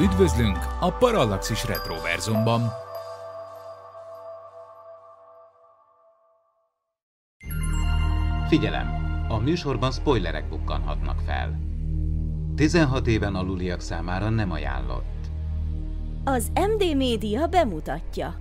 Üdvözlünk a Parallaxis Retroverzumban! Figyelem! A műsorban spoilerek bukkanhatnak fel. 16 éven aluliak számára nem ajánlott. Az MD Média bemutatja.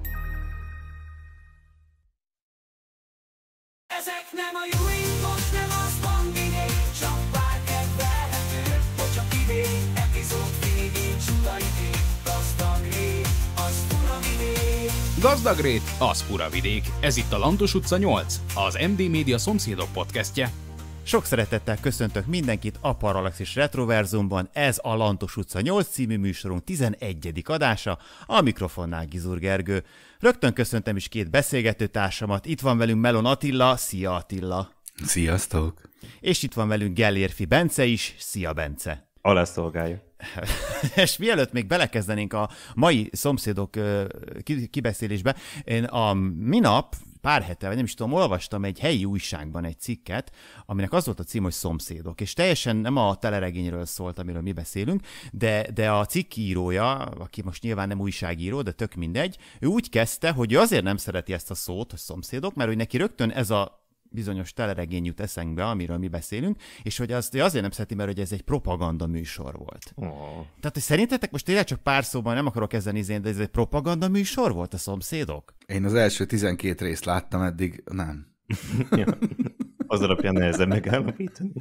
Gazdagrét, az fura vidék. Ez itt a Lantos utca 8, az MD Media szomszédok podcastje. Sok szeretettel köszöntök mindenkit a Parallaxis Retroverzumban, ez a Lantos utca 8 című műsorunk 11. adása, a mikrofonnál Gizur Gergő. Rögtön köszöntem is két beszélgető társamat, itt van velünk Melon Attila, szia Attila! Sziasztok! És itt van velünk Gellérfi Bence is, szia Bence! alászolgálja. És mielőtt még belekezdenénk a mai szomszédok kibeszélésbe, én a minap pár hete, vagy nem is tudom, olvastam egy helyi újságban egy cikket, aminek az volt a cím, hogy Szomszédok, és teljesen nem a teleregényről szólt, amiről mi beszélünk, de, de a cikk írója, aki most nyilván nem újságíró, de tök mindegy, ő úgy kezdte, hogy ő azért nem szereti ezt a szót, hogy szomszédok, mert hogy neki rögtön ez a bizonyos teleregény jut eszünkbe, amiről mi beszélünk, és hogy azt azért nem szereti, mert hogy ez egy propaganda műsor volt. Oh. Tehát, hogy szerintetek most tényleg csak pár szóban nem akarok ezen izén, de ez egy propaganda műsor volt a szomszédok? Én az első 12 részt láttam eddig, nem. ja. Az alapján nehezen megállapítani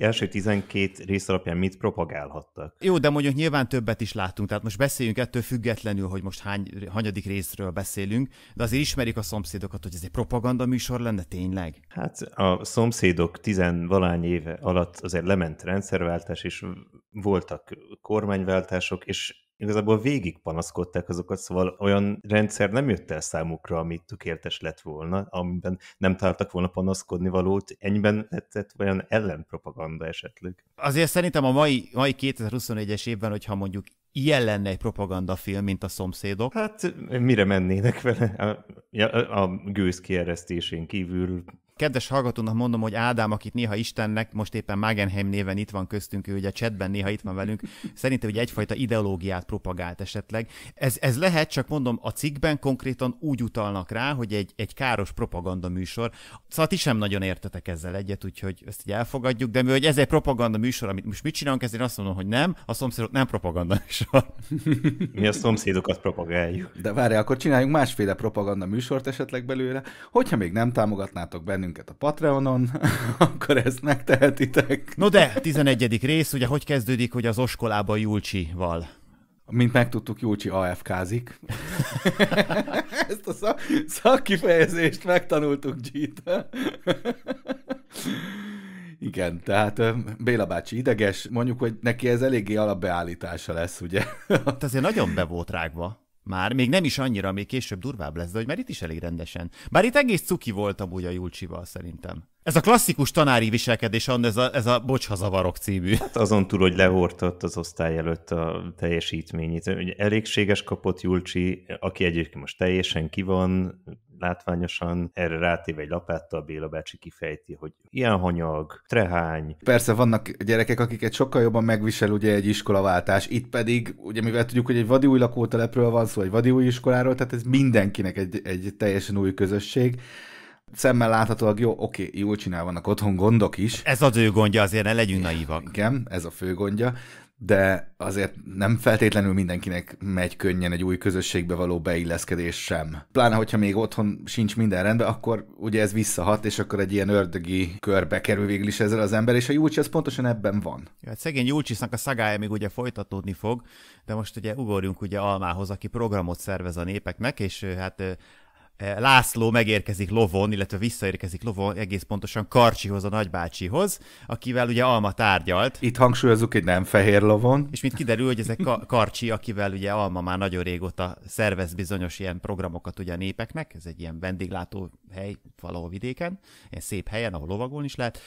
első 12 rész alapján mit propagálhattak. Jó, de mondjuk nyilván többet is láttunk, tehát most beszéljünk ettől függetlenül, hogy most hány, hanyadik részről beszélünk, de azért ismerik a szomszédokat, hogy ez egy propaganda műsor lenne tényleg? Hát a szomszédok tizenvalány éve alatt azért lement rendszerváltás, és voltak kormányváltások, és igazából végig panaszkodták azokat, szóval olyan rendszer nem jött el számukra, ami tökéletes lett volna, amiben nem találtak volna panaszkodni valót, ennyiben lehetett olyan ellenpropaganda esetleg. Azért szerintem a mai, mai 2021-es évben, hogyha mondjuk ilyen lenne egy propagandafilm, mint a szomszédok. Hát mire mennének vele? A, a, a gőz kieresztésén kívül kedves hallgatónak mondom, hogy Ádám, akit néha Istennek, most éppen Magenheim néven itt van köztünk, ő ugye chatben néha itt van velünk, szerintem ugye egyfajta ideológiát propagált esetleg. Ez, ez lehet, csak mondom, a cikkben konkrétan úgy utalnak rá, hogy egy, egy káros propaganda műsor. Szóval ti sem nagyon értetek ezzel egyet, úgyhogy ezt így elfogadjuk, de mi, hogy ez egy propaganda műsor, amit most mit csinálunk, ezért azt mondom, hogy nem, a szomszédok nem propaganda műsor. Mi a szomszédokat propagáljuk. De várj, akkor csináljunk másféle propaganda műsort esetleg belőle, hogyha még nem támogatnátok benne bennünket a Patreonon, akkor ezt megtehetitek. No de, 11. rész, ugye hogy kezdődik, hogy az oskolában Julcsival? Mint megtudtuk, Júlcsi AFK-zik. Ezt a szak, szakkifejezést megtanultuk g Igen, tehát Béla bácsi ideges, mondjuk, hogy neki ez eléggé alapbeállítása lesz, ugye? Hát azért nagyon be volt rágva. Már még nem is annyira, még később durvább lesz, de hogy már itt is elég rendesen. Bár itt egész cuki volt amúgy a Julcsival szerintem. Ez a klasszikus tanári viselkedés, ez a, ez a bocs hazavarok című. Hát azon túl, hogy lehortott az osztály előtt a teljesítményét. elégséges kapott Julcsi, aki egyébként most teljesen ki van, látványosan, erre rátéve egy lapáttal Béla bácsi kifejti, hogy ilyen hanyag, trehány. Persze vannak gyerekek, akiket sokkal jobban megvisel ugye egy iskolaváltás, itt pedig, ugye mivel tudjuk, hogy egy vadi új lakótelepről van szó, egy vadi új iskoláról, tehát ez mindenkinek egy, egy teljesen új közösség szemmel láthatóak, jó, oké, jól csinál, vannak otthon gondok is. Ez az ő gondja, azért ne legyünk naívak. Igen, ez a fő gondja de azért nem feltétlenül mindenkinek megy könnyen egy új közösségbe való beilleszkedés sem. Pláne, hogyha még otthon sincs minden rendben, akkor ugye ez visszahat, és akkor egy ilyen ördögi körbe kerül végül is ezzel az ember, és a Júlcsi az pontosan ebben van. Ja, hát szegény Júlcsisznak a szagája még ugye folytatódni fog, de most ugye ugorjunk ugye Almához, aki programot szervez a népeknek, és hát Eh, László megérkezik lovon, illetve visszaérkezik lovon egész pontosan Karcsihoz, a nagybácsihoz, akivel ugye Alma tárgyalt. Itt hangsúlyozunk, hogy nem fehér lovon. És mint kiderül, hogy ezek Ka- Karcsi, akivel ugye Alma már nagyon régóta szervez bizonyos ilyen programokat ugye a népeknek, ez egy ilyen vendéglátó hely valahol vidéken, ilyen szép helyen, ahol lovagolni is lehet.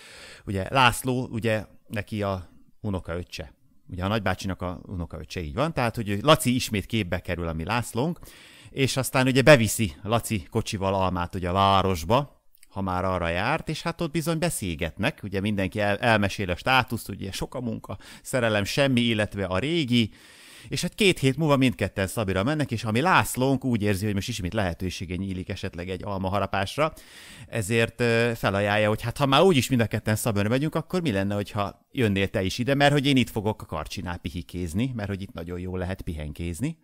Ugye László, ugye neki a unokaöccse. Ugye a nagybácsinak a unokaöccse így van, tehát hogy Laci ismét képbe kerül, ami Lászlónk, és aztán ugye beviszi Laci kocsival Almát ugye a városba, ha már arra járt, és hát ott bizony beszélgetnek, ugye mindenki el, elmesél a státuszt, ugye sok a munka, szerelem semmi, illetve a régi, és hát két hét múlva mindketten Szabira mennek, és ami Lászlónk úgy érzi, hogy most ismét lehetősége nyílik esetleg egy almaharapásra, ezért felajánlja, hogy hát ha már úgyis mind a ketten Szabira megyünk, akkor mi lenne, hogyha jönnél te is ide, mert hogy én itt fogok a karcsinál pihikézni, mert hogy itt nagyon jól lehet pihenkézni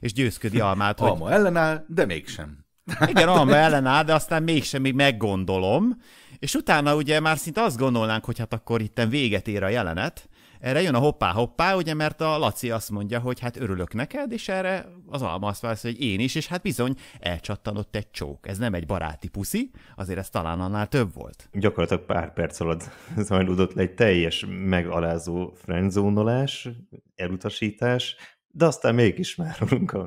és győzködi Almát, hogy... Alma ellenáll, de mégsem. Igen, Alma ellenáll, de aztán mégsem még meggondolom, és utána ugye már szinte azt gondolnánk, hogy hát akkor itten véget ér a jelenet, erre jön a hoppá-hoppá, ugye, mert a Laci azt mondja, hogy hát örülök neked, és erre az Alma azt válaszol, hogy én is, és hát bizony elcsattanott egy csók. Ez nem egy baráti puszi, azért ez talán annál több volt. Gyakorlatilag pár perc alatt zajlódott le egy teljes megalázó friendzónolás, elutasítás, de aztán mégis már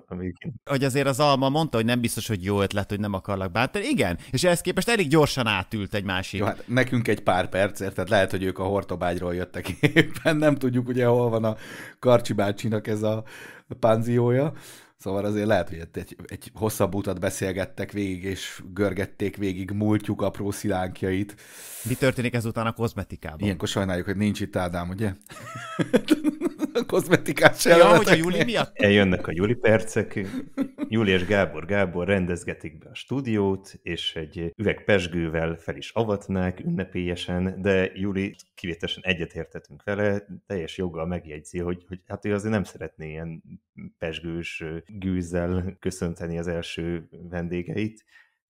a végén. Hogy azért az Alma mondta, hogy nem biztos, hogy jó ötlet, hogy nem akarlak bántani. Igen, és ehhez képest elég gyorsan átült egy másik. Jó, hát nekünk egy pár perc, tehát lehet, hogy ők a Hortobágyról jöttek éppen, nem tudjuk ugye hol van a Karcsi bácsinak ez a panziója. Szóval azért lehet, hogy egy, egy hosszabb utat beszélgettek végig, és görgették végig múltjuk apró szilánkjait. Mi történik ezután a kozmetikában? Ilyenkor sajnáljuk, hogy nincs itt Ádám, ugye? a kozmetikás ja, hogy a Juli miatt? Eljönnek a Juli percek, Juli és Gábor Gábor rendezgetik be a stúdiót, és egy üveg pesgővel fel is avatnák ünnepélyesen, de Juli kivételesen egyetértetünk vele, teljes joggal megjegyzi, hogy, hogy hát ő azért nem szeretné ilyen pesgős gűzzel köszönteni az első vendégeit,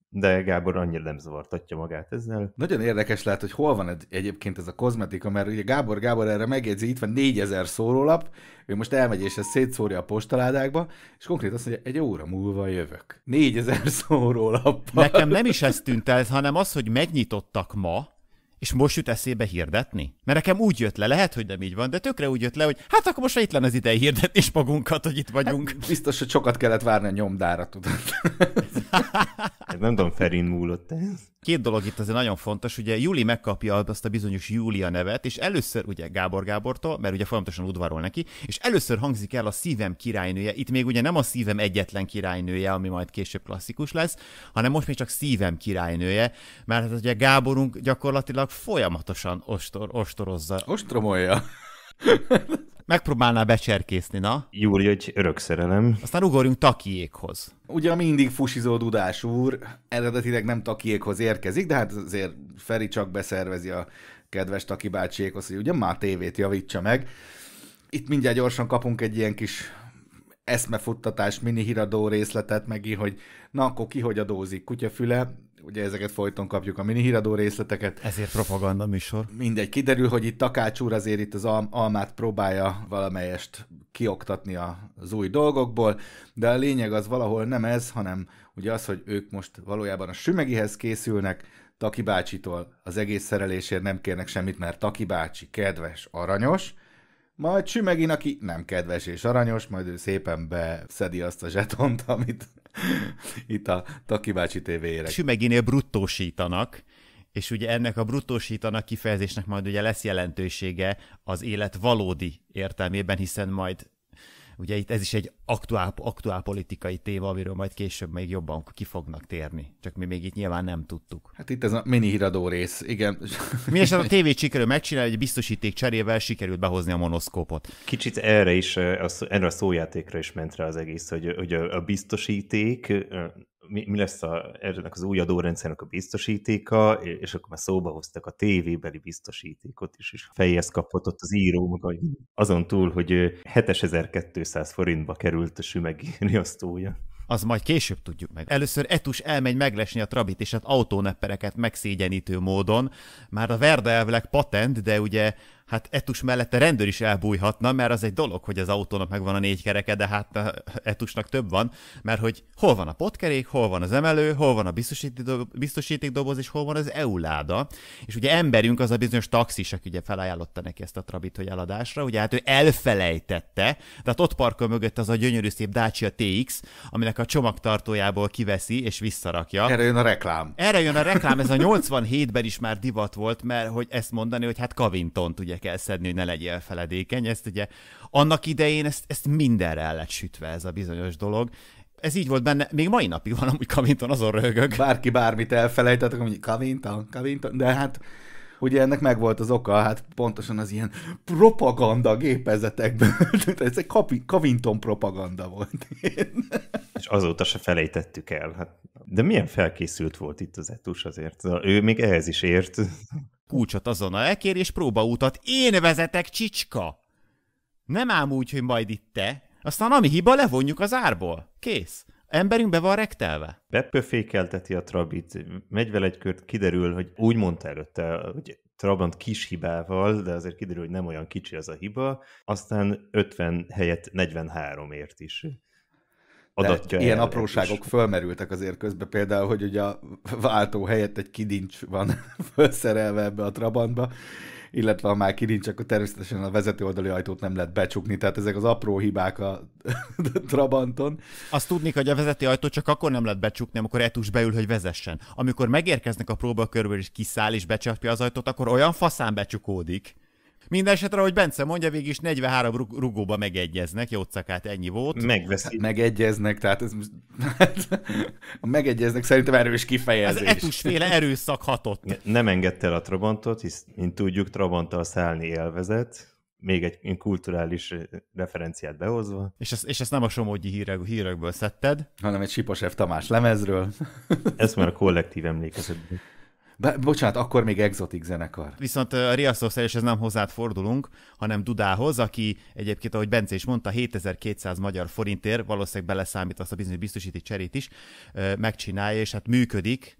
de Gábor annyira nem zavartatja magát ezzel. Nagyon érdekes lehet, hogy hol van egyébként ez a kozmetika, mert ugye Gábor Gábor erre megjegyzi, itt van 4000 szórólap, ő most elmegy és ezt szétszórja a postaládákba, és konkrét azt mondja, egy óra múlva jövök. 4000 szórólap. Nekem nem is ez tűnt el, hanem az, hogy megnyitottak ma, és most jut eszébe hirdetni? Mert nekem úgy jött le, lehet, hogy nem így van, de tökre úgy jött le, hogy hát akkor most itt lenne az ideje hirdetni is magunkat, hogy itt vagyunk. Hát, biztos, hogy sokat kellett várni a nyomdára, tudod. Hát nem tudom, Ferin múlott ez két dolog itt azért nagyon fontos, ugye Júli megkapja azt a bizonyos Júlia nevet, és először ugye Gábor Gábortól, mert ugye folyamatosan udvarol neki, és először hangzik el a szívem királynője, itt még ugye nem a szívem egyetlen királynője, ami majd később klasszikus lesz, hanem most még csak szívem királynője, mert hát ugye Gáborunk gyakorlatilag folyamatosan ostor, ostorozza. Ostromolja. megpróbálná becserkészni, na? Júri, hogy örök szerelem. Aztán ugorjunk takiékhoz. Ugye mindig fusizó Dudás úr eredetileg nem takiékhoz érkezik, de hát azért Feri csak beszervezi a kedves Taki bácsiékhoz, hogy ugye már tévét javítsa meg. Itt mindjárt gyorsan kapunk egy ilyen kis eszmefuttatás, mini híradó részletet megint, hogy na akkor ki hogy adózik, kutyafüle, ugye ezeket folyton kapjuk a mini híradó részleteket. Ezért propaganda műsor. Mindegy, kiderül, hogy itt Takács úr azért itt az al- almát próbálja valamelyest kioktatni az új dolgokból, de a lényeg az valahol nem ez, hanem ugye az, hogy ők most valójában a sümegihez készülnek, Taki bácsitól az egész szerelésért nem kérnek semmit, mert Taki bácsi kedves, aranyos, majd Sümegin, aki nem kedves és aranyos, majd ő szépen beszedi azt a zsetont, amit itt a Taki bácsi TV Sümeginél bruttósítanak, és ugye ennek a bruttósítanak kifejezésnek majd ugye lesz jelentősége az élet valódi értelmében, hiszen majd Ugye itt ez is egy aktuál, aktuál politikai téma, amiről majd később még jobban ki fognak térni. Csak mi még itt nyilván nem tudtuk. Hát itt ez a mini híradó rész, igen. Mindenesetre a tévét sikerül megcsinálni, egy biztosíték cserével sikerült behozni a monoszkópot. Kicsit erre is, eh, erre a szójátékra is ment rá az egész, hogy, hogy a biztosíték mi, mi lesz a, ennek az új adórendszernek a biztosítéka, és akkor már szóba hoztak a tévébeli biztosítékot is, és fejhez kapott ott az író maga, azon túl, hogy 7200 forintba került a sümegi riasztója. Az majd később tudjuk meg. Először Etus elmegy meglesni a Trabit és az autóneppereket megszégyenítő módon. Már a Verde elvileg patent, de ugye hát Etus mellett a rendőr is elbújhatna, mert az egy dolog, hogy az autónak megvan a négy kereke, de hát eh, Etusnak több van, mert hogy hol van a potkerék, hol van az emelő, hol van a doboz, és hol van az euláda. És ugye emberünk az a bizonyos taxis, aki ugye felajánlotta neki ezt a Trabit, hogy eladásra, ugye hát ő elfelejtette, tehát ott parkol mögött az a gyönyörű szép Dacia TX, aminek a csomagtartójából kiveszi és visszarakja. Erre jön a reklám. Erre jön a reklám, ez a 87-ben is már divat volt, mert hogy ezt mondani, hogy hát Kavintont ugye össze kell szedni, hogy ne legyél feledékeny. Ezt ugye annak idején ezt, ezt mindenre el lett sütve ez a bizonyos dolog, ez így volt benne, még mai napig van amúgy Covington, azon röhögök. Bárki bármit elfelejtett, akkor mondjuk Covington, Covington, de hát ugye ennek meg volt az oka, hát pontosan az ilyen propaganda gépezetekből, ez egy Covington propaganda volt. És azóta se felejtettük el. Hát, de milyen felkészült volt itt az etus azért? Szóval ő még ehhez is ért. Kulcsot azonnal elkér, és próbautat. Én vezetek, csicska! Nem ám úgy, hogy majd itt te. Aztán ami hiba, levonjuk az árból. Kész. Emberünk be van rektelve. Beppe fékelteti a Trabit, megy vele egy kört, kiderül, hogy úgy mondta előtte, hogy Trabant kis hibával, de azért kiderül, hogy nem olyan kicsi az a hiba, aztán 50 helyett 43 ért is adatja. Ilyen apróságok is. fölmerültek azért közben, például, hogy ugye a váltó helyett egy kidincs van felszerelve ebbe a Trabantba, illetve ha már kirincs, akkor természetesen a vezető oldali ajtót nem lehet becsukni, tehát ezek az apró hibák a Trabanton. Azt tudni, hogy a vezető ajtót csak akkor nem lehet becsukni, amikor Etus beül, hogy vezessen. Amikor megérkeznek a próbakörből, és kiszáll és becsapja az ajtót, akkor olyan faszán becsukódik. Mindenesetre, ahogy Bence mondja, végig is 43 rugóba megegyeznek, jó cakát, ennyi volt. Megveszik. Megegyeznek, tehát ez most... Hát, megegyeznek szerintem erős kifejezés. Az etusféle erőszak hatott. Nem engedte el a Trabantot, hisz, mint tudjuk, Trabanttal szállni élvezett, még egy kulturális referenciát behozva. És ezt, és ezt nem a Somogyi hírek, hírekből szedted? Hanem egy Siposev Tamás lemezről. Ez már a kollektív emlékezetben. Be, bocsánat, akkor még exotik zenekar. Viszont a Riasztó és ez nem hozzád fordulunk, hanem Dudához, aki egyébként, ahogy Bence is mondta, 7200 magyar forintért, valószínűleg beleszámít azt a bizonyos biztosíti cserét is, megcsinálja, és hát működik,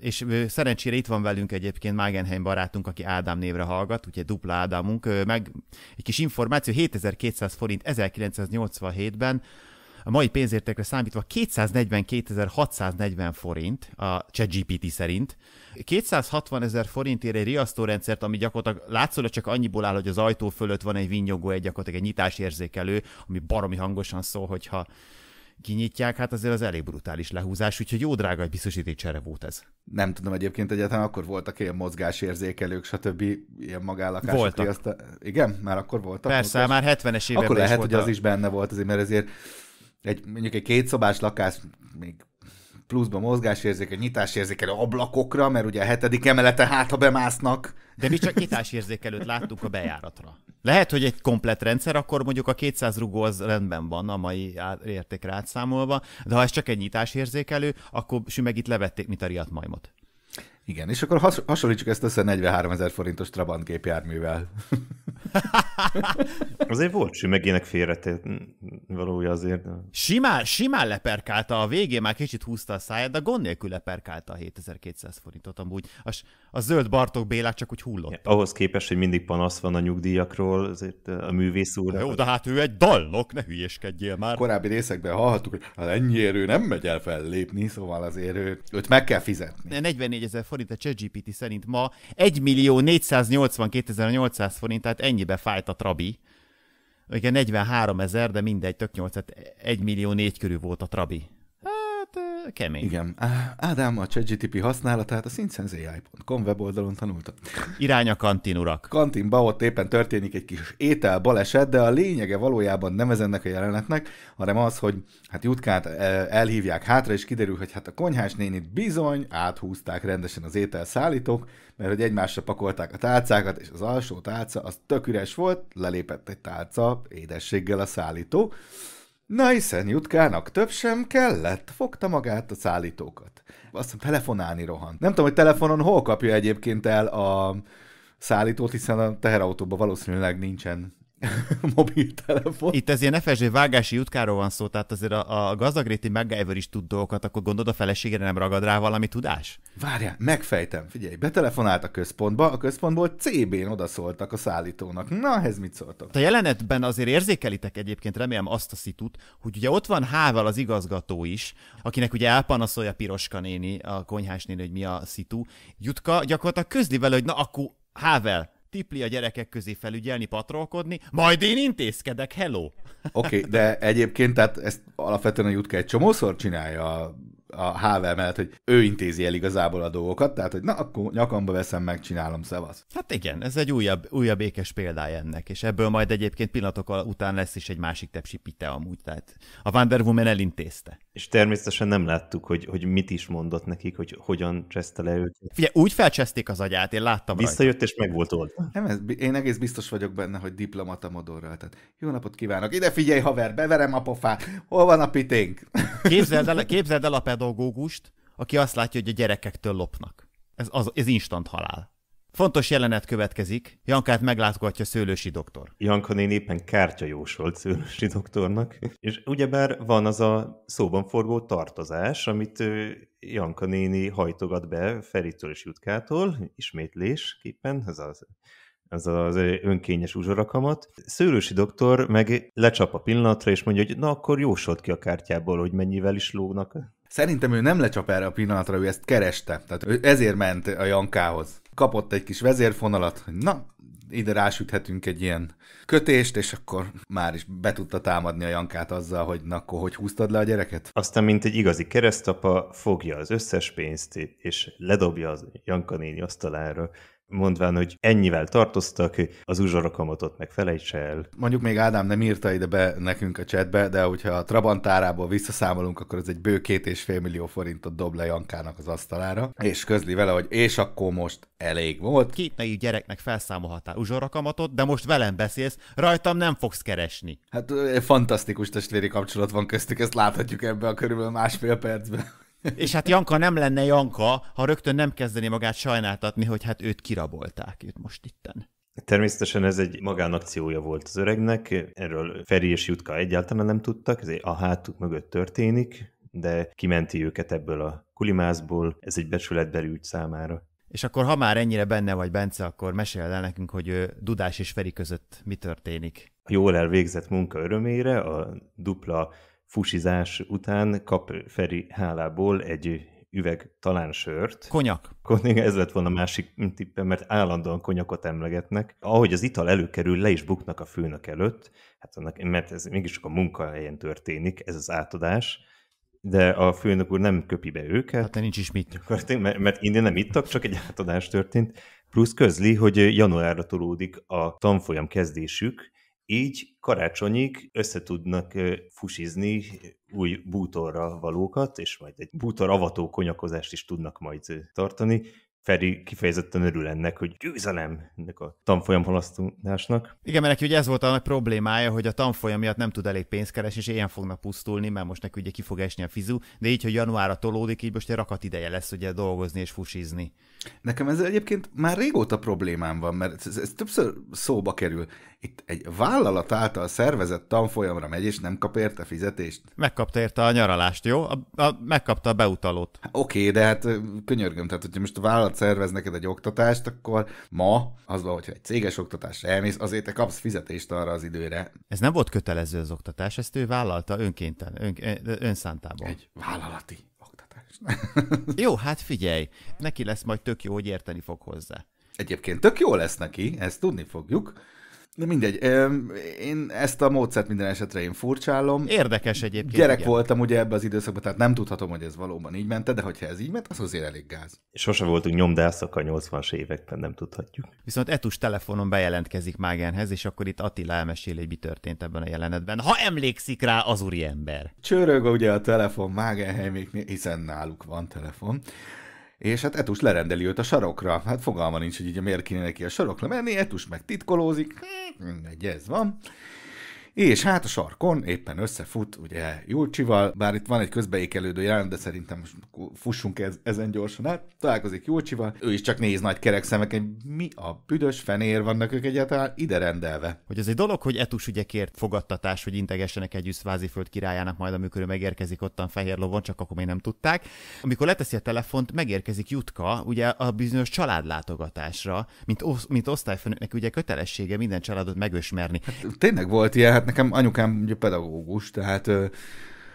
és szerencsére itt van velünk egyébként Magenheim barátunk, aki Ádám névre hallgat, ugye dupla Ádámunk, meg egy kis információ, 7200 forint 1987-ben a mai pénzértékre számítva 242.640 forint a ChatGPT szerint. 260 ezer forintért egy riasztórendszert, ami gyakorlatilag látszólag csak annyiból áll, hogy az ajtó fölött van egy vinyogó, egy gyakorlatilag egy nyitásérzékelő, ami baromi hangosan szól, hogyha kinyitják, hát azért az elég brutális lehúzás, úgyhogy jó drága egy biztosítékcsere volt ez. Nem tudom egyébként egyáltalán, akkor voltak ilyen mozgásérzékelők, stb. ilyen magállakások. Voltak. Azt, igen? Már akkor voltak? Persze, mozgás? már 70-es években Akkor lehet, hogy a... az is benne volt azért, mert ezért egy, mondjuk egy kétszobás lakás még pluszba mozgásérzékel, nyitásérzékelő ablakokra, mert ugye a hetedik emelete hát, ha bemásznak. De mi csak nyitásérzékelőt láttuk a bejáratra. Lehet, hogy egy komplet rendszer, akkor mondjuk a 200 rugó az rendben van a mai értékre átszámolva, de ha ez csak egy nyitásérzékelő, akkor itt levették, mint a riadt majmot. Igen, és akkor has- hasonlítsuk ezt össze 43 ezer forintos Trabant gépjárművel. azért volt sümegének félretét valója azért. Simán, simán leperkálta, a végén már kicsit húzta a száját, de gond nélkül leperkálta a 7200 forintot amúgy. A, a zöld Bartók Bélát csak úgy hullott. Ja, ahhoz képest, hogy mindig panasz van a nyugdíjakról, azért eh, a művész úr. Jó, de hát ő egy dallok, ne hülyéskedjél már. Korábbi részekben hallhattuk, hogy hát ennyiért ő nem megy el fellépni, szóval azért ő, eh, őt meg kell fizetni. 44 ezer forint a ChatGPT szerint ma 1 millió 482 800 forint, tehát ennyibe fájt a Trabi. Igen, 43 ezer, de mindegy, tök 8, tehát 1 millió négy körül volt a Trabi. Hát, kemény. Igen. Ádám a ChatGTP használatát a sincenzi.com weboldalon tanulta. Irány a kantin, urak. Kantinba ott éppen történik egy kis étel baleset, de a lényege valójában nem ez ennek a jelenetnek, hanem az, hogy hát Jutkát elhívják hátra, és kiderül, hogy hát a konyhás nénit bizony áthúzták rendesen az étel mert hogy egymásra pakolták a tálcákat, és az alsó tálca az tök üres volt, lelépett egy tálca édességgel a szállító, Na hiszen Jutkának több sem kellett, fogta magát a szállítókat. Azt telefonálni rohant. Nem tudom, hogy telefonon hol kapja egyébként el a szállítót, hiszen a teherautóban valószínűleg nincsen mobiltelefon. Itt az ilyen FSB vágási jutkáról van szó, tehát azért a, a gazdagréti MacGyver is tud dolgokat, akkor gondolod a feleségére nem ragad rá valami tudás? Várjál, megfejtem, figyelj, betelefonált a központba, a központból CB-n odaszóltak a szállítónak. Na, ez mit szóltak? A jelenetben azért érzékelitek egyébként, remélem azt a szitut, hogy ugye ott van Hával az igazgató is, akinek ugye elpanaszolja Piroska néni, a konyhás néni, hogy mi a szitu. Jutka gyakorlatilag közli vele, hogy na akkor Hável, tipli a gyerekek közé felügyelni, patrolkodni, majd én intézkedek, hello! Oké, okay, de egyébként tehát ezt alapvetően a Jutka egy csomószor csinálja a, a HVL mellett, hogy ő intézi el igazából a dolgokat, tehát hogy na, akkor nyakamba veszem, megcsinálom, szevasz. Hát igen, ez egy újabb, újabb ékes példája ennek, és ebből majd egyébként pillanatok után lesz is egy másik tepsi pite amúgy, tehát a Wonder Woman elintézte. És természetesen nem láttuk, hogy, hogy mit is mondott nekik, hogy hogyan cseszte le őket. Figyelj, úgy felcseszték az agyát, én láttam Visszajött rajta. és meg volt old. Nem, ez, én egész biztos vagyok benne, hogy diplomata modorral. Tehát jó napot kívánok, ide figyelj haver, beverem a pofát, hol van a piténk? Képzeld el, képzeld el a pedagógust, aki azt látja, hogy a gyerekektől lopnak. Ez, az, ez instant halál. Fontos jelenet következik, Jankát meglátogatja Szőlősi doktor. Janka néni éppen kártya jósolt Szőlősi doktornak, és ugyebár van az a szóban forgó tartozás, amit Janka néni hajtogat be Feritől és Jutkától, ismétlésképpen, ez az az az önkényes uzsorakamat. Szőlősi doktor meg lecsap a pillanatra, és mondja, hogy na akkor jósolt ki a kártyából, hogy mennyivel is lógnak Szerintem ő nem lecsap erre a pillanatra, ő ezt kereste. Tehát ő ezért ment a Jankához. Kapott egy kis vezérfonalat, hogy na, ide rásüthetünk egy ilyen kötést, és akkor már is be tudta támadni a Jankát azzal, hogy na akkor hogy húztad le a gyereket? Aztán, mint egy igazi keresztapa, fogja az összes pénzt, és ledobja az Janka néni asztalára, mondván, hogy ennyivel tartoztak, az ott meg felejts el. Mondjuk még Ádám nem írta ide be nekünk a csetbe, de hogyha a Trabantárából visszaszámolunk, akkor ez egy bő két és fél millió forintot dob le Jankának az asztalára, és közli vele, hogy és akkor most elég volt. Két naív gyereknek felszámolhatál uzsorakamatot, de most velem beszélsz, rajtam nem fogsz keresni. Hát fantasztikus testvéri kapcsolat van köztük, ezt láthatjuk ebbe a körülbelül másfél percben. És hát Janka nem lenne Janka, ha rögtön nem kezdeni magát sajnáltatni, hogy hát őt kirabolták őt most itten. Természetesen ez egy magánakciója volt az öregnek, erről Feri és Jutka egyáltalán nem tudtak, ez a hátuk mögött történik, de kimenti őket ebből a kulimázból, ez egy becsületbeli ügy számára. És akkor, ha már ennyire benne vagy, Bence, akkor mesél el nekünk, hogy Dudás és Feri között mi történik. A jól elvégzett munka örömére a dupla fusizás után kap Feri hálából egy üveg talán sört. Konyak. Ez lett volna a másik tippem, mert állandóan konyakot emlegetnek. Ahogy az ital előkerül, le is buknak a főnök előtt, hát annak, mert ez mégiscsak a munkahelyen történik, ez az átadás, de a főnök úr nem köpi be őket. Hát nincs is mit. Mert innen nem ittak, csak egy átadás történt. Plusz közli, hogy januárra tolódik a tanfolyam kezdésük, így karácsonyig összetudnak fusizni új bútorra valókat, és majd egy bútor avató konyakozást is tudnak majd tartani, Feri kifejezetten örül ennek, hogy győzelem ennek a tanfolyam halasztulásnak. Igen, mert neki ugye ez volt a nagy problémája, hogy a tanfolyam miatt nem tud elég pénzt keresni, és ilyen fognak pusztulni, mert most neki ugye ki fog esni a fizu, de így, hogy januárra tolódik, így most egy rakat ideje lesz ugye dolgozni és fusizni. Nekem ez egyébként már régóta problémám van, mert ez, ez többször szóba kerül. Itt egy vállalat által szervezett tanfolyamra megy, és nem kap érte fizetést. Megkapta érte a nyaralást, jó? A, a, megkapta a beutalót. Oké, okay, de hát könyörgöm, tehát hogyha most a vállalat család szervez neked egy oktatást, akkor ma, az van, hogyha egy céges oktatásra elmész, azért te kapsz fizetést arra az időre. Ez nem volt kötelező az oktatás, ezt ő vállalta önkénten, ön, önszántából. Egy vállalati oktatás. jó, hát figyelj, neki lesz majd tök jó, hogy érteni fog hozzá. Egyébként tök jó lesz neki, ezt tudni fogjuk. De mindegy, én ezt a módszert minden esetre én furcsálom. Érdekes egyébként. Gyerek igen. voltam ugye ebbe az időszakban, tehát nem tudhatom, hogy ez valóban így ment, de hogyha ez így ment, az azért elég gáz. Sose voltunk nyomdászok a 80-as években, nem tudhatjuk. Viszont Etus telefonon bejelentkezik Mágenhez, és akkor itt Attila elmesél, hogy mi történt ebben a jelenetben. Ha emlékszik rá az úri ember. Csörög ugye a telefon Mágenhelyméknél, hiszen náluk van telefon és hát Etus lerendeli őt a sarokra. Hát fogalma nincs, hogy ugye miért kéne neki a sarokra menni, Etus meg titkolózik, hm, mindegy, ez van. És hát a sarkon éppen összefut ugye Júlcsival, bár itt van egy közbeékelődő jelen, de szerintem most fussunk ez, ezen gyorsan át. Találkozik Júlcsival, ő is csak néz nagy kerek szemeken, mi a büdös fenér vannak ők egyáltalán ide rendelve. Hogy ez egy dolog, hogy etus kért fogadtatás, hogy integessenek egy Vázi-föld királyának majd, amikor ő megérkezik ottan fehér lovon, csak akkor még nem tudták. Amikor leteszi a telefont, megérkezik Jutka, ugye a bizonyos családlátogatásra, mint, osz, mint osztályfőnöknek ugye kötelessége minden családot megösmerni. Hát, tényleg volt ilyen, hát nekem anyukám ugye pedagógus, tehát ő,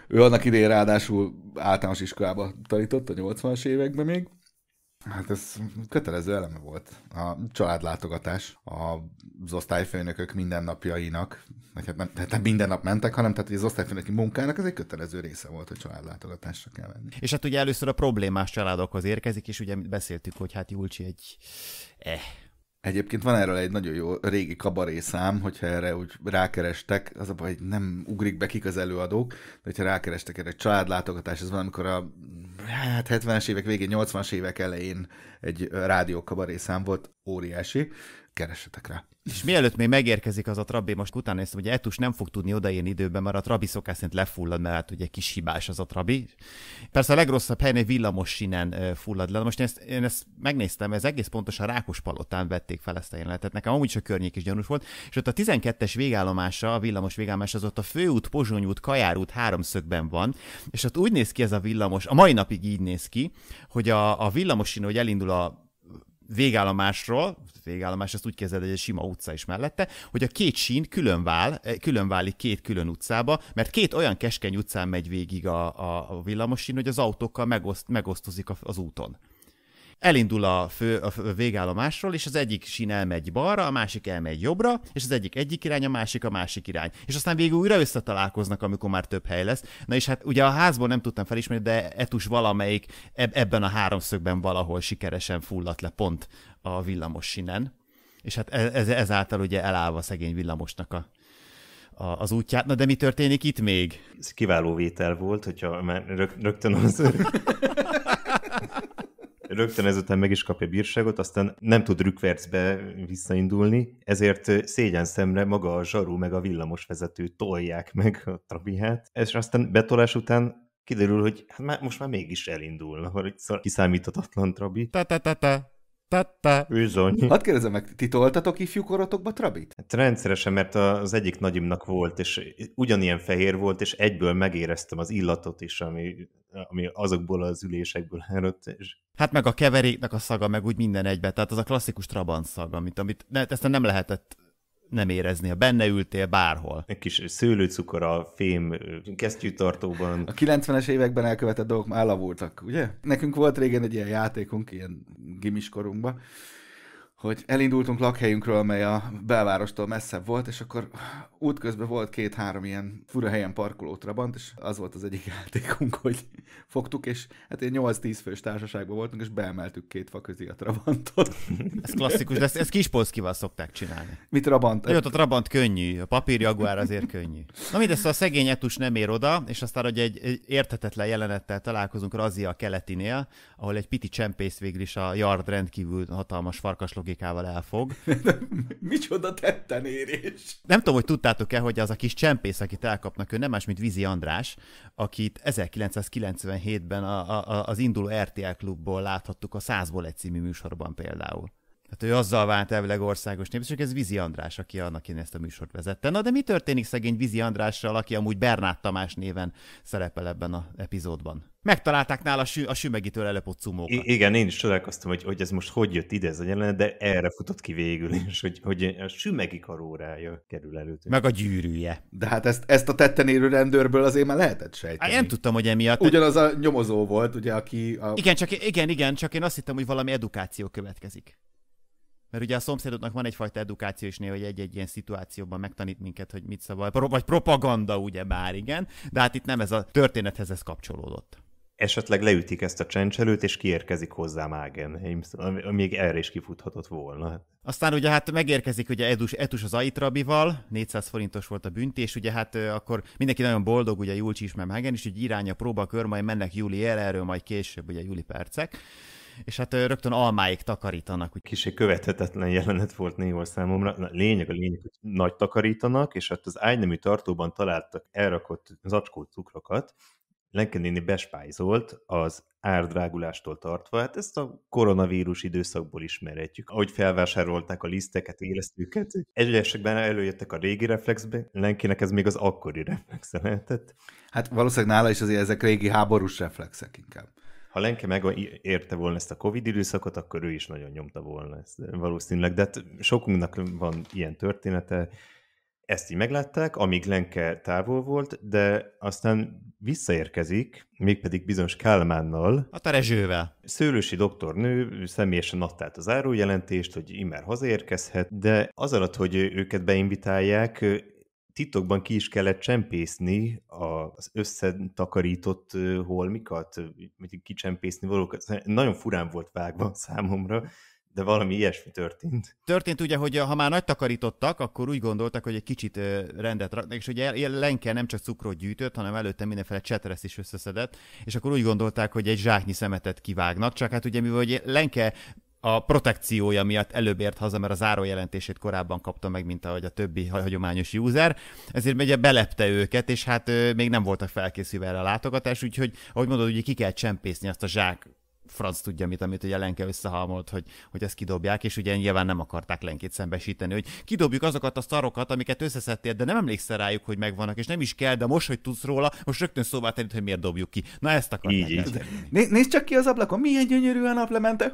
ő annak idén ráadásul általános iskolába tanított a 80-as években még, Hát ez kötelező eleme volt. A családlátogatás, az osztályfőnökök mindennapjainak, vagy hát nem, tehát nem minden nap mentek, hanem tehát az osztályfőnöki munkának ez egy kötelező része volt, hogy családlátogatásra kell menni. És hát ugye először a problémás családokhoz érkezik, és ugye beszéltük, hogy hát Julcsi egy eh, Egyébként van erről egy nagyon jó régi kabarészám, hogyha erre úgy rákerestek, az a baj, hogy nem ugrik be kik az előadók, de hogyha rákerestek erre egy családlátogatás, ez valamikor a hát 70-es évek végén, 80-as évek elején egy rádió kabarészám volt, óriási, keresetek rá. És mielőtt még megérkezik az a Trabi, most utána néztem, hogy Etus nem fog tudni odaérni időben, mert a Trabi szokás szerint lefullad, mert hát ugye kis hibás az a Trabi. Persze a legrosszabb helyen egy villamos sinen fullad le. Most én ezt, én ezt megnéztem, ez egész pontosan Rákos palotán vették fel ezt a jelenetet. Nekem amúgy is a környék is gyanús volt. És ott a 12-es végállomása, a villamos végállomás az ott a főút, Pozsony út, háromszögben van. És ott úgy néz ki ez a villamos, a mai napig így néz ki, hogy a, a villamos sin, hogy elindul a végállomásról, végállomás, azt úgy kezded, hogy egy sima utca is mellette, hogy a két sín külön, vál, eh, külön válik két külön utcába, mert két olyan keskeny utcán megy végig a, a, villamos sín, hogy az autókkal megoszt, megosztozik az úton elindul a, fő, a végállomásról, és az egyik sín elmegy balra, a másik elmegy jobbra, és az egyik egyik irány, a másik a másik irány. És aztán végül újra összetalálkoznak, amikor már több hely lesz. Na és hát ugye a házból nem tudtam felismerni, de Etus valamelyik eb- ebben a háromszögben valahol sikeresen fulladt le pont a villamos sinen. És hát e-, ez, ezáltal ugye elállva a szegény villamosnak a, a, az útját. Na de mi történik itt még? Ez kiváló vétel volt, hogyha már rögtön az rögtön ezután meg is kapja bírságot, aztán nem tud rükvercbe visszaindulni, ezért szégyen szemre maga a zsarú meg a villamos vezető tolják meg a trabihát, és aztán betolás után kiderül, hogy hát már, most már mégis elindul, hogy szóval kiszámíthatatlan trabi. Ta ta ta ta. Tette. Bizony. Hadd kérdezem meg, ti toltatok ifjú korotokba Trabit? Hát rendszeresen, mert az egyik nagyimnak volt, és ugyanilyen fehér volt, és egyből megéreztem az illatot is, ami ami azokból az ülésekből előtt. És... Hát meg a keveréknek a szaga, meg úgy minden egybe, tehát az a klasszikus Trabant szag, amit, amit ne, ezt nem lehetett nem érezni, ha benne ültél bárhol. Egy kis szőlőcukor a fém kesztyűtartóban. A 90-es években elkövetett dolgok már elavultak, ugye? Nekünk volt régen egy ilyen játékunk, ilyen gimiskorunkban, korunkban, hogy elindultunk lakhelyünkről, amely a belvárostól messzebb volt, és akkor útközben volt két-három ilyen fura helyen parkoló Trabant, és az volt az egyik játékunk, hogy fogtuk, és hát egy 8-10 fős társaságban voltunk, és beemeltük két fa közé a Trabantot. Ez klasszikus, de ezt, ezt szokták csinálni. Mit Trabant? Jó, a Trabant könnyű, a jaguár azért könnyű. Na mindezt szóval a szegény etus nem ér oda, és aztán, hogy egy, egy értetetlen jelenettel találkozunk Razia keletinél, ahol egy piti csempész végül is a yard rendkívül hatalmas farkasló logikával elfog. Micsoda tettenérés! Nem tudom, hogy tudtátok-e, hogy az a kis csempész, akit elkapnak, ő nem más, mint Vizi András, akit 1997-ben a, a, az induló RTL klubból láthattuk a Százból egy című műsorban például. Hát ő azzal vált elvileg országos népszerű, ez Vizi András, aki annak én ezt a műsort vezette. Na de mi történik szegény Vizi Andrással, aki amúgy Bernát Tamás néven szerepel ebben az epizódban? Megtalálták nála a, sü- a sümegitől elepott cumókat. I- igen, én is csodálkoztam, hogy, hogy ez most hogy jött ide ez a jelenet, de erre futott ki végül is, hogy, hogy a sümegi karórája kerül előtt. Meg a gyűrűje. De hát ezt, ezt a tetten érő rendőrből azért már lehetett sejteni. Hát, nem tudtam, hogy emiatt. Ugyanaz a nyomozó volt, ugye, aki... A... Igen, csak, igen, igen, csak én azt hittem, hogy valami edukáció következik. Mert ugye a szomszédoknak van egyfajta edukáció is néha, hogy egy-egy ilyen szituációban megtanít minket, hogy mit szabad, Pro- vagy propaganda ugye bár, igen, de hát itt nem ez a történethez ez kapcsolódott. Esetleg leütik ezt a csencselőt, és kiérkezik hozzá Mágen, még erre is kifuthatott volna. Aztán ugye hát megérkezik ugye Edus, Etus az Aitrabival, 400 forintos volt a büntés, ugye hát akkor mindenki nagyon boldog, ugye Julcsi is, mert Mágen is, hogy irány a próbakör, majd mennek Júli el, erről majd később ugye Júli percek és hát rögtön almáig takarítanak. Kicsi követhetetlen jelenet volt néha számomra. Na, lényeg a lényeg, hogy nagy takarítanak, és hát az ágynemű tartóban találtak elrakott zacskó cukrokat, Lenkenéni néni bespájzolt az árdrágulástól tartva, hát ezt a koronavírus időszakból ismerhetjük. Ahogy felvásárolták a liszteket, élesztőket, egyesekben előjöttek a régi reflexbe, Lenkinek ez még az akkori reflexe lehetett. Hát valószínűleg nála is azért ezek régi háborús reflexek inkább ha Lenke megérte volna ezt a Covid időszakot, akkor ő is nagyon nyomta volna ezt valószínűleg, de hát sokunknak van ilyen története, ezt így meglátták, amíg Lenke távol volt, de aztán visszaérkezik, mégpedig bizonyos Kálmánnal. A Terezsővel. Szőlősi doktornő személyesen adta át az árujelentést, hogy immár hazaérkezhet, de az alatt, hogy őket beinvitálják, titokban ki is kellett csempészni az összetakarított holmikat, mondjuk kicsempészni valókat. Nagyon furán volt vágva számomra, de valami ilyesmi történt. Történt ugye, hogy ha már nagy takarítottak, akkor úgy gondoltak, hogy egy kicsit rendet raknak, és ugye Lenke nem csak cukrot gyűjtött, hanem előtte mindenféle csetreszt is összeszedett, és akkor úgy gondolták, hogy egy zsáknyi szemetet kivágnak, csak hát ugye mivel hogy Lenke a protekciója miatt előbb ért haza, mert a zárójelentését korábban kapta meg, mint ahogy a többi hagyományos user, ezért megye belepte őket, és hát még nem voltak felkészülve erre a látogatás, úgyhogy ahogy mondod, ugye ki kell csempészni azt a zsák franc tudja mit, amit ugye Lenke összehalmolt, hogy, hogy ezt kidobják, és ugye nyilván nem akarták Lenkét szembesíteni, hogy kidobjuk azokat a szarokat, amiket összeszedtél, de nem emlékszel rájuk, hogy megvannak, és nem is kell, de most, hogy tudsz róla, most rögtön szóvá tenni, hogy miért dobjuk ki. Na ezt akarják. Így, így. Né- nézd csak ki az ablakon, milyen gyönyörű a naplemente,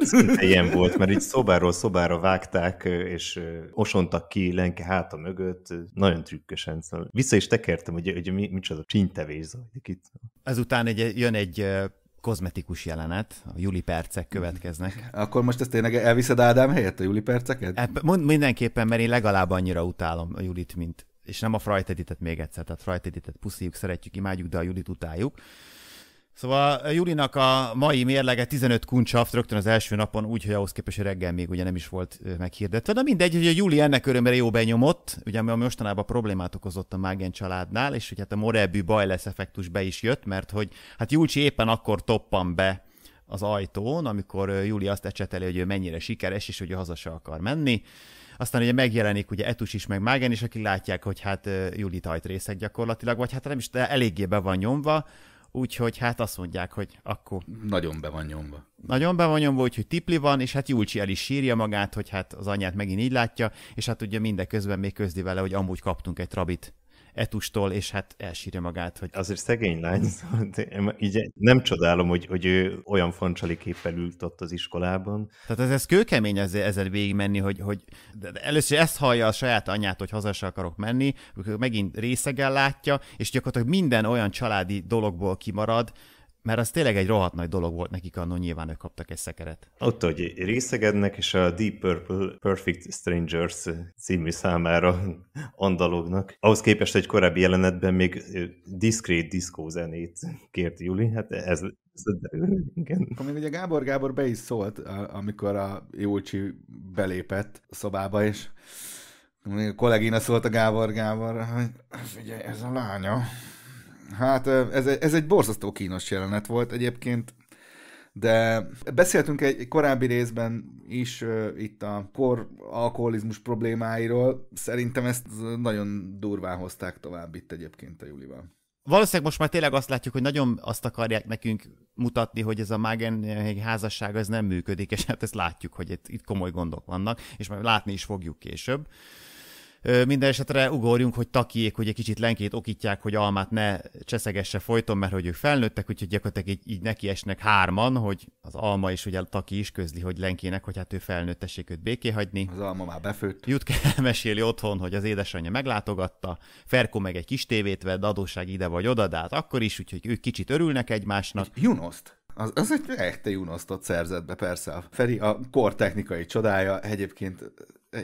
Ez ilyen volt, mert így szobáról szobára vágták, és osontak ki Lenke háta mögött, nagyon trükkösen. Szóval vissza is tekertem, hogy, hogy mi, micsoda csintevés zajlik itt. Ezután egy, jön egy kozmetikus jelenet, a Juli percek következnek. Akkor most ezt tényleg elviszed Ádám helyett a Juli perceket? E, mond, mindenképpen, mert én legalább annyira utálom a Julit, mint és nem a Frajteditet még egyszer, tehát Frajteditet puszíjuk, szeretjük, imádjuk, de a Julit utáljuk. Szóval eh, Julinak a mai mérlege 15 kuncsaft rögtön az első napon, úgyhogy ahhoz képest, hogy reggel még ugye nem is volt eh, meghirdetve. De mindegy, hogy a Juli ennek örömére jó benyomott, ugye ami mostanában problémát okozott a Mágen családnál, és hogy hát a Morebbi baj lesz effektus be is jött, mert hogy hát Julcsi éppen akkor toppan be az ajtón, amikor eh, Júli azt ecseteli, hogy ő mennyire sikeres, és hogy ő haza se akar menni. Aztán ugye megjelenik ugye Etus is, meg Mágen is, akik látják, hogy hát Júli részek gyakorlatilag, vagy hát nem is, de eléggé be van nyomva úgyhogy hát azt mondják, hogy akkor... Nagyon be van nyomva. Nagyon be van nyomva, úgyhogy tipli van, és hát Julcsi el is sírja magát, hogy hát az anyját megint így látja, és hát ugye mindeközben még közdi vele, hogy amúgy kaptunk egy trabit etustól, és hát elsírja magát. Hogy... Azért szegény lány, szóval így nem csodálom, hogy, hogy ő olyan foncsali képpel ült ott az iskolában. Tehát ez, ez kőkemény ezzel, ezzel végigmenni, hogy, hogy először ezt hallja a saját anyát, hogy haza se akarok menni, megint részegen látja, és gyakorlatilag minden olyan családi dologból kimarad, mert az tényleg egy rohadt nagy dolog volt nekik annó, nyilván ők kaptak egy szekeret. Ott, hogy részegednek, és a Deep Purple Perfect Strangers című számára andalognak. Ahhoz képest egy korábbi jelenetben még diszkrét diszkó zenét kért Juli, hát ez, igen. Akkor még ugye Gábor Gábor be is szólt, amikor a Jócsi belépett a szobába, és még a kollégina szólt a Gábor Gábor, hogy figyelj, ez a lánya, Hát ez, ez egy borzasztó kínos jelenet volt egyébként, de beszéltünk egy korábbi részben is uh, itt a kor alkoholizmus problémáiról. Szerintem ezt nagyon durván hozták tovább itt egyébként a Julival. Valószínűleg most már tényleg azt látjuk, hogy nagyon azt akarják nekünk mutatni, hogy ez a mágen házasság ez nem működik, és hát ezt látjuk, hogy itt, itt komoly gondok vannak, és már látni is fogjuk később. Minden esetre ugorjunk, hogy takiék, hogy egy kicsit lenkét okítják, hogy almát ne cseszegesse folyton, mert hogy ők felnőttek, úgyhogy gyakorlatilag így, így esnek hárman, hogy az alma is, ugye a taki is közli, hogy lenkének, hogy hát ő felnőttessék őt béké hagyni. Az alma már befőtt. Jutke elmeséli otthon, hogy az édesanyja meglátogatta, Ferko meg egy kis tévét vett, adóság ide vagy oda, de hát akkor is, úgyhogy ők kicsit örülnek egymásnak. Junost? Junoszt. Az, az egy echte Junosztot szerzett be, persze. Feri a kor technikai csodája egyébként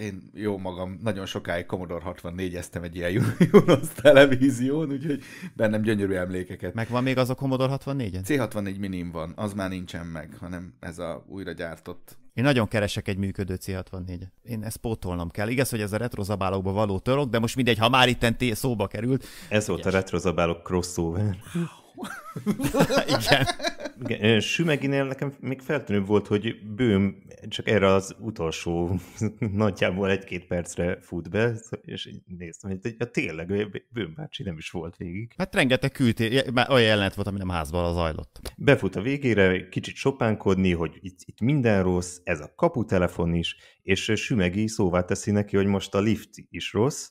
én jó magam, nagyon sokáig Commodore 64-eztem egy ilyen Junos televízión, úgyhogy bennem gyönyörű emlékeket. Meg van még az a Commodore 64 -en? C64 minim van, az már nincsen meg, hanem ez a újra gyártott én nagyon keresek egy működő C64-et. Én ezt pótolnom kell. Igaz, hogy ez a retrozabálókba való török, de most mindegy, ha már itt szóba került. Ez volt a retrozabálók crossover. Wow. Igen. Igen. Sümeginél nekem még feltűnőbb volt, hogy bőm csak erre az utolsó nagyjából egy-két percre fut be, és néztem, hogy a hát tényleg bőm bácsi nem is volt végig. Hát rengeteg külté, olyan jelenet volt, ami nem házban az ajlott. Befut a végére, kicsit sopánkodni, hogy itt, itt minden rossz, ez a kaputelefon is, és Sümegi szóvá teszi neki, hogy most a lift is rossz,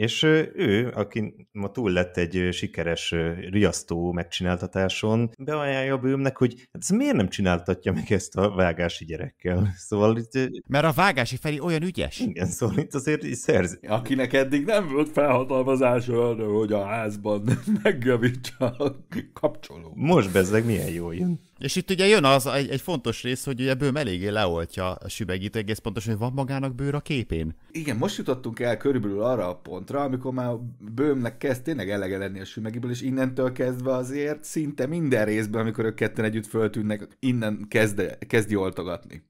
és ő, aki ma túl lett egy sikeres riasztó megcsináltatáson, beajánlja a bőmnek, hogy hát ez miért nem csináltatja meg ezt a vágási gyerekkel. Szóval itt... Mert a vágási felé olyan ügyes. Igen, szóval itt azért így szerzi. Akinek eddig nem volt felhatalmazása arra, hogy a házban megjavítsa a kapcsoló. Most bezzeg milyen jó jön. És itt ugye jön az egy, egy fontos rész, hogy ugye bőm eléggé leoltja a sübegit egész pontosan, hogy van magának bőr a képén. Igen, most jutottunk el körülbelül arra a pontra, amikor már bőmnek kezd tényleg elege lenni a sümegiből, és innentől kezdve azért szinte minden részben, amikor ők ketten együtt föltűnnek, innen kezd, kezdi oltogatni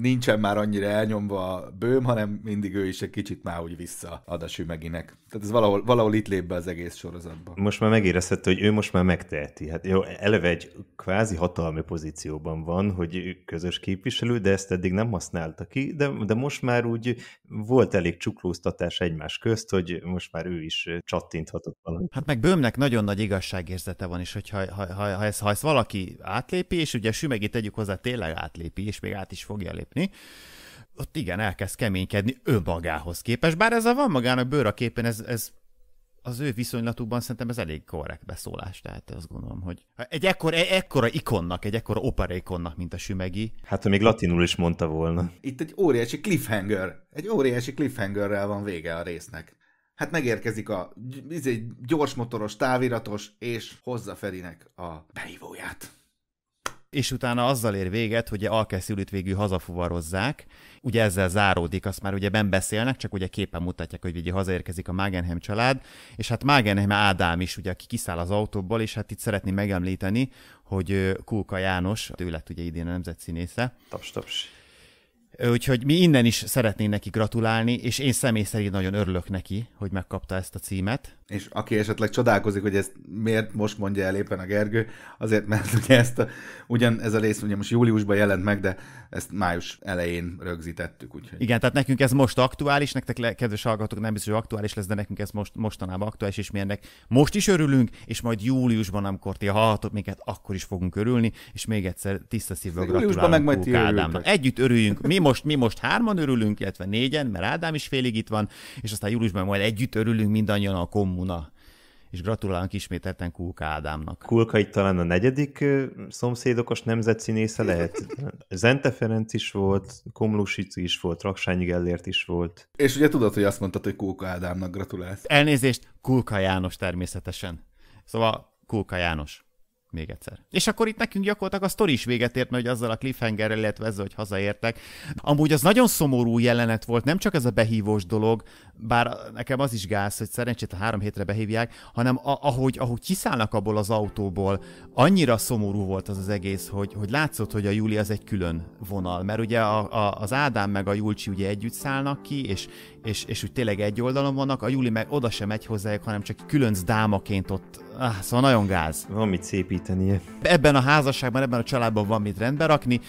nincsen már annyira elnyomva a bőm, hanem mindig ő is egy kicsit már úgy ad a sümeginek. Tehát ez valahol, valahol itt lép be az egész sorozatba. Most már megérezhette, hogy ő most már megteheti. Hát jó, eleve egy kvázi hatalmi pozícióban van, hogy közös képviselő, de ezt eddig nem használta ki, de, de most már úgy volt elég csuklóztatás egymás közt, hogy most már ő is csattinthatott valamit. Hát meg Bőmnek nagyon nagy igazságérzete van is, hogy ha, ha, ha, ha, ezt, ha ezt valaki átlépi, és ugye a sümegét tegyük hozzá, tényleg átlépi, és még át is fogja lépni, ott igen, elkezd keménykedni önmagához képest, bár ez a van magának bőr a képen, ez, ez az ő viszonylatukban szerintem ez elég korrekt beszólás, tehát azt gondolom, hogy egy ekkora, egy ekkora ikonnak, egy ekkora opera ikonnak, mint a Sümegi. Hát, ha még latinul is mondta volna. Itt egy óriási cliffhanger, egy óriási cliffhangerrel van vége a résznek. Hát megérkezik a egy izé, gyorsmotoros táviratos, és hozza Ferinek a behívóját és utána azzal ér véget, hogy Alkeszülőt végül hazafuvarozzák, ugye ezzel záródik, azt már ugye ben beszélnek, csak ugye képen mutatják, hogy ugye hazaérkezik a Magenheim család, és hát Magenheim Ádám is, ugye, aki kiszáll az autóból, és hát itt szeretném megemlíteni, hogy Kulka János, ő lett ugye idén a nemzetszínésze. Taps, taps. Úgyhogy mi innen is szeretnénk neki gratulálni, és én személy szerint nagyon örülök neki, hogy megkapta ezt a címet. És aki esetleg csodálkozik, hogy ezt miért most mondja el éppen a Gergő, azért mert ugye ezt a, ugyan ez a rész ugye most júliusban jelent meg, de ezt május elején rögzítettük. Úgyhogy... Igen, tehát nekünk ez most aktuális, nektek le, kedves hallgatók nem biztos, hogy aktuális lesz, de nekünk ez most, mostanában aktuális, és mi ennek most is örülünk, és majd júliusban, amikor ti hallhatok minket, akkor is fogunk örülni, és még egyszer tiszta szívvel gratulálunk meg majd Együtt örüljünk, mi most, mi most hárman örülünk, illetve négyen, mert Ádám is félig itt van, és aztán júliusban majd együtt örülünk mindannyian a kommuna és gratulálunk ismételten Kulka Ádámnak. Kulka itt talán a negyedik szomszédokos nemzetszínésze lehet. Zente Ferenc is volt, Komlusic is volt, Raksányi Gellért is volt. És ugye tudod, hogy azt mondtad, hogy Kulka Ádámnak gratulálsz. Elnézést, Kulka János természetesen. Szóval Kulka János. Még egyszer. És akkor itt nekünk gyakorlatilag a sztori is véget ért, mert azzal a cliffhangerrel, illetve ezzel, hogy hazaértek. Amúgy az nagyon szomorú jelenet volt, nem csak ez a behívós dolog, bár nekem az is gáz, hogy szerencsét a három hétre behívják, hanem a- ahogy, ahogy kiszállnak abból az autóból, annyira szomorú volt az az egész, hogy, hogy látszott, hogy a Júli az egy külön vonal, mert ugye a, a, az Ádám meg a Julcsi ugye együtt szállnak ki, és, és, és úgy tényleg egy oldalon vannak, a Júli meg oda sem megy hozzájuk, hanem csak különc dámaként ott ah, szóval nagyon gáz. Van mit szépíteni. Ebben a házasságban, ebben a családban van mit rendbe rakni.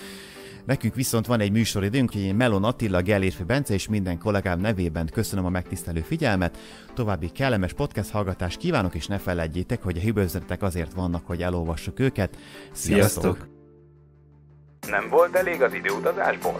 Nekünk viszont van egy műsoridőnk, hogy én Melon Attila, Gellérfi Bence és minden kollégám nevében köszönöm a megtisztelő figyelmet. További kellemes podcast hallgatást kívánok, és ne felejtjétek, hogy a hibőzenetek azért vannak, hogy elolvassuk őket. Sziasztok! Sziasztok. Nem volt elég az időutazásból?